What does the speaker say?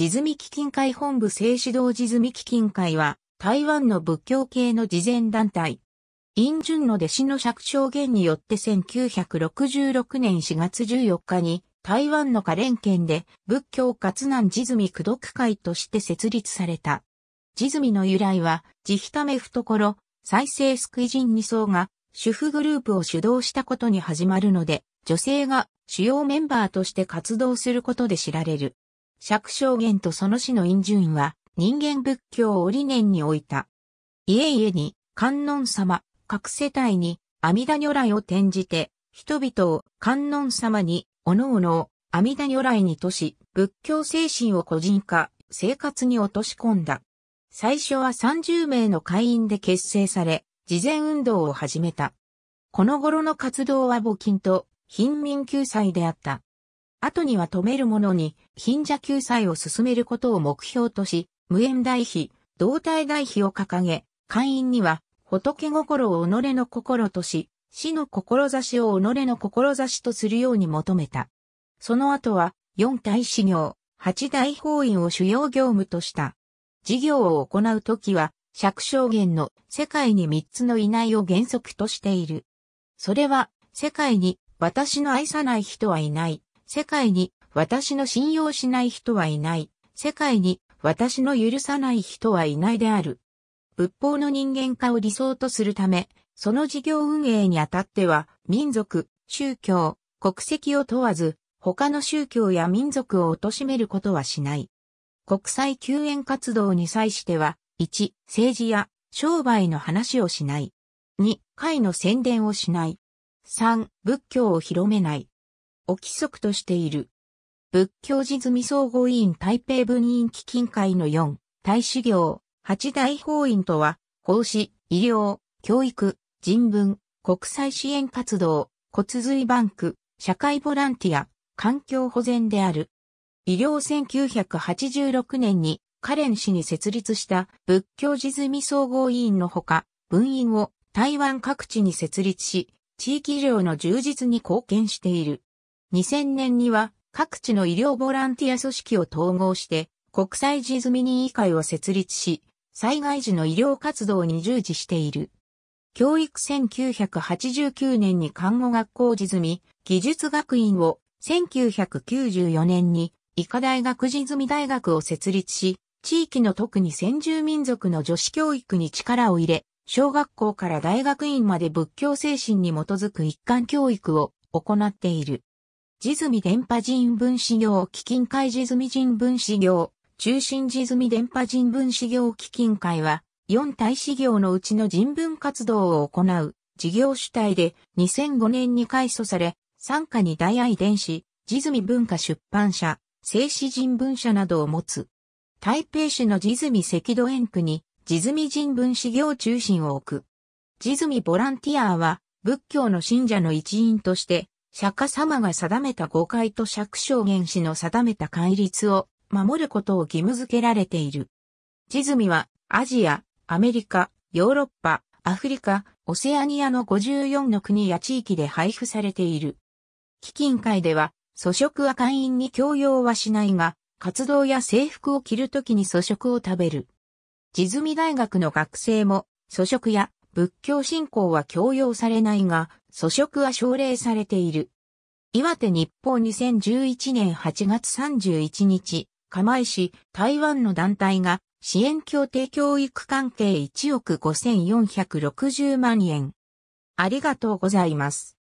地積み基金会本部聖指導地積み基金会は、台湾の仏教系の慈善団体。陰順の弟子の釈証言によって1966年4月14日に、台湾の花蓮県で仏教活難地積苦読会として設立された。地積の由来は、慈悲ため懐、再生救い人二層が、主婦グループを主導したことに始まるので、女性が主要メンバーとして活動することで知られる。釈正元とその死の因順は、人間仏教を理念に置いた。家々に、観音様、各世帯に、阿弥陀如来を転じて、人々を観音様に、おのおのを阿弥陀如来にとし、仏教精神を個人化、生活に落とし込んだ。最初は30名の会員で結成され、事前運動を始めた。この頃の活動は募金と、貧民救済であった。後には止める者に貧者救済を進めることを目標とし、無縁代費、動体代費を掲げ、会員には仏心を己の心とし、死の志を己の志とするように求めた。その後は、四大修行、八大法院を主要業務とした。事業を行うときは、釈小言の世界に三つのいないを原則としている。それは、世界に私の愛さない人はいない。世界に私の信用しない人はいない。世界に私の許さない人はいないである。仏法の人間化を理想とするため、その事業運営にあたっては、民族、宗教、国籍を問わず、他の宗教や民族を貶めることはしない。国際救援活動に際しては、1、政治や商売の話をしない。2、会の宣伝をしない。3、仏教を広めない。を規則としている。仏教地積総合委員台北分院基金会の4、大使業、八大法院とは、法師、医療、教育、人文、国際支援活動、骨髄バンク、社会ボランティア、環境保全である。医療1986年にカレン氏に設立した仏教地積総合委員のほか、文院を台湾各地に設立し、地域医療の充実に貢献している。2000年には各地の医療ボランティア組織を統合して国際地図ミニ委会を設立し、災害時の医療活動に従事している。教育1989年に看護学校地積ミ技術学院を1994年に医科大学地積ミ大学を設立し、地域の特に先住民族の女子教育に力を入れ、小学校から大学院まで仏教精神に基づく一貫教育を行っている。地積電波人分子業基金会地積人分子業、中心地積電波人分子業基金会は、4大事業のうちの人文活動を行う事業主体で2005年に改祖され、参加に大愛電子、地積文化出版社、静止人文社などを持つ。台北市の地積赤土園区に地積人文事業中心を置く。地積ボランティアは仏教の信者の一員として釈迦様が定めた誤解と釈証言師の定めた戒律を守ることを義務付けられている。地積みはアジア、アメリカ、ヨーロッパ、アフリカ、オセアニアの54の国や地域で配布されている。基金会では、粗食は会員に強要はしないが、活動や制服を着るときに粗食を食べる。地積み大学の学生も、粗食や仏教信仰は強要されないが、訴食は奨励されている。岩手日報2011年8月31日、釜石、台湾の団体が支援協定教育関係1億5460万円。ありがとうございます。